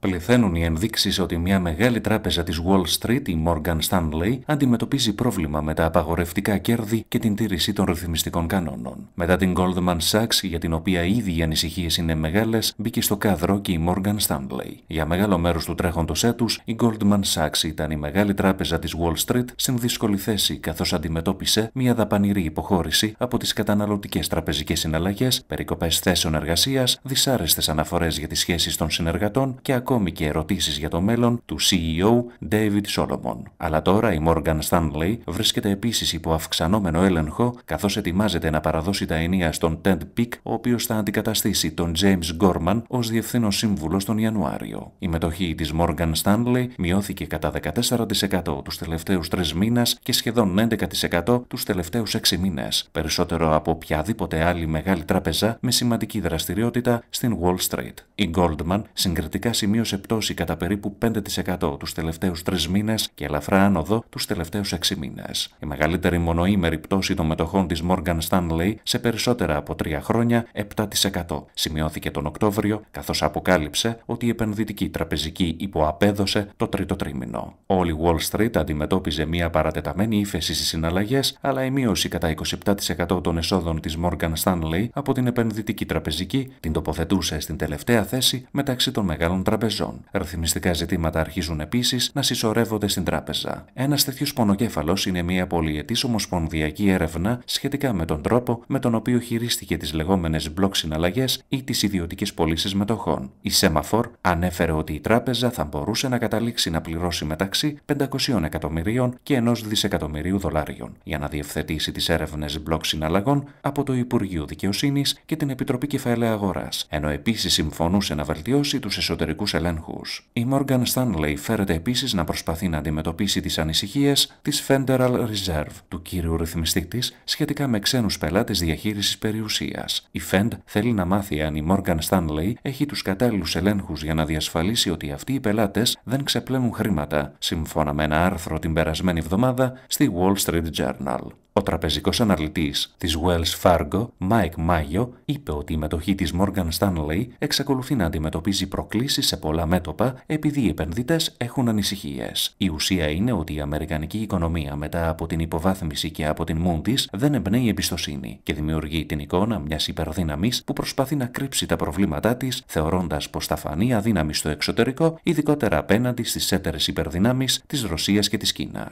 Πληθαίνουν οι ενδείξεις ότι μια μεγάλη τράπεζα της Wall Street, η Morgan Stanley, αντιμετωπίζει πρόβλημα με τα απαγορευτικά κέρδη και την τήρηση των ρυθμιστικών κανόνων. Μετά την Goldman Sachs, για την οποία ήδη οι ανησυχίες είναι μεγάλες, μπήκε στο κάδρο και η Morgan Stanley. Για μεγάλο μέρος του τρέχοντος έτους, η Goldman Sachs ήταν η μεγάλη τράπεζα της Wall Street στην δύσκολη θέση, καθώς αντιμετώπισε μια δαπανηρή υποχώρηση από τις καταναλωτικές τραπεζικές συναλλαγές, περικοπές θέσεων εργασίας, δυσάρεστέ αναφορές για τις σχέσεις των συνεργατών και ακόμη και ερωτήσεις για το μέλλον του CEO David Solomon. Αλλά τώρα η Morgan Stanley βρίσκεται επίσης υπό αυξανόμενο έλεγχο καθώς ετοιμάζεται να παραδώσει τα ενία στον Ted Peak, ο οποίος θα αντικαταστήσει τον James Gorman ως διευθύνων σύμβουλος τον Ιανουάριο. Η μετοχή της Morgan Stanley μειώθηκε κατά 14% τους τελευταίους τρεις μήνες και σχεδόν 11% τους τελευταίους 6 μήνες, περισσότερο από οποιαδήποτε άλλη μεγάλη τράπεζα με σημαντική δραστηριότητα στην Wall Street. Η Goldman συγκριτικά σημείωσε η πτώση κατά περίπου 5% τους τελευταίους τρεις μήνες και ελαφρά άνοδο τους τελευταίους 6 μήνες. Η μεγαλύτερη μονοήμερη πτώση των μετοχών της Morgan Stanley σε περισσότερα από τρία χρόνια 7% σημειώθηκε τον Οκτώβριο καθώς αποκάλυψε ότι η επενδυτική τραπεζική υποαπέδωσε το τρίτο τρίμηνο. Όλη η Wall Street αντιμετώπιζε μια παρατεταμένη ύφεση στις συναλλαγές, αλλά η μείωση κατά 27% των εσόδων της Morgan Stanley από την επενδυτική τραπεζική την τοποθετούσε στην τελευταία θέση μεταξύ των μεγάλων τραπεζών τραπεζών. Ρυθμιστικά ζητήματα αρχίζουν επίσης να συσσωρεύονται στην τράπεζα. Ένας τέτοιος πονοκέφαλος είναι μια πολυετής ομοσπονδιακή έρευνα σχετικά με τον τρόπο με τον οποίο χειρίστηκε τις λεγόμενες μπλοκ συναλλαγές ή τις ιδιωτικές πωλήσεις μετοχών. Η Σέμαφορ ανέφερε ότι η τράπεζα θα μπορούσε να καταλήξει να πληρώσει μεταξύ 500 εκατομμυρίων και 1 δισεκατομμυρίου δολάριων για να διευθετήσει τις έρευνες μπλοκ συναλλαγών από το Υπουργείο Δικαιοσύνης και την Επιτροπή Κεφαλαίου Αγοράς, ενώ επίσης συμφωνούσε να βελτιώσει τους εσωτερικούς η Morgan Stanley φέρεται επίσης να προσπαθεί να αντιμετωπίσει τις ανησυχίες της Federal Reserve, του κύριου ρυθμιστή της, σχετικά με ξένους πελάτες διαχείρισης περιουσίας. Η Fed θέλει να μάθει αν η Morgan Stanley έχει τους κατάλληλους ελέγχους για να διασφαλίσει ότι αυτοί οι πελάτες δεν ξεπλένουν χρήματα, σύμφωνα με ένα άρθρο την περασμένη εβδομάδα στη Wall Street Journal. Ο τραπεζικός αναλυτής της Wells Fargo, Mike Mayo, είπε ότι η μετοχή της Morgan Stanley εξακολουθεί να αντιμετωπίζει προκλήσεις σε πολλά μέτωπα επειδή οι επενδυτές έχουν ανησυχίες. Η ουσία είναι ότι η Αμερικανική οικονομία μετά από την υποβάθμιση και από την μούντι δεν εμπνέει εμπιστοσύνη και δημιουργεί την εικόνα μιας υπερδύναμης που προσπαθεί να κρύψει τα προβλήματά της θεωρώντας πως θα φανεί αδύναμη στο εξωτερικό, ειδικότερα απέναντι στις έτερες υπερδυνάμεις της Ρωσίας και της Κίνας.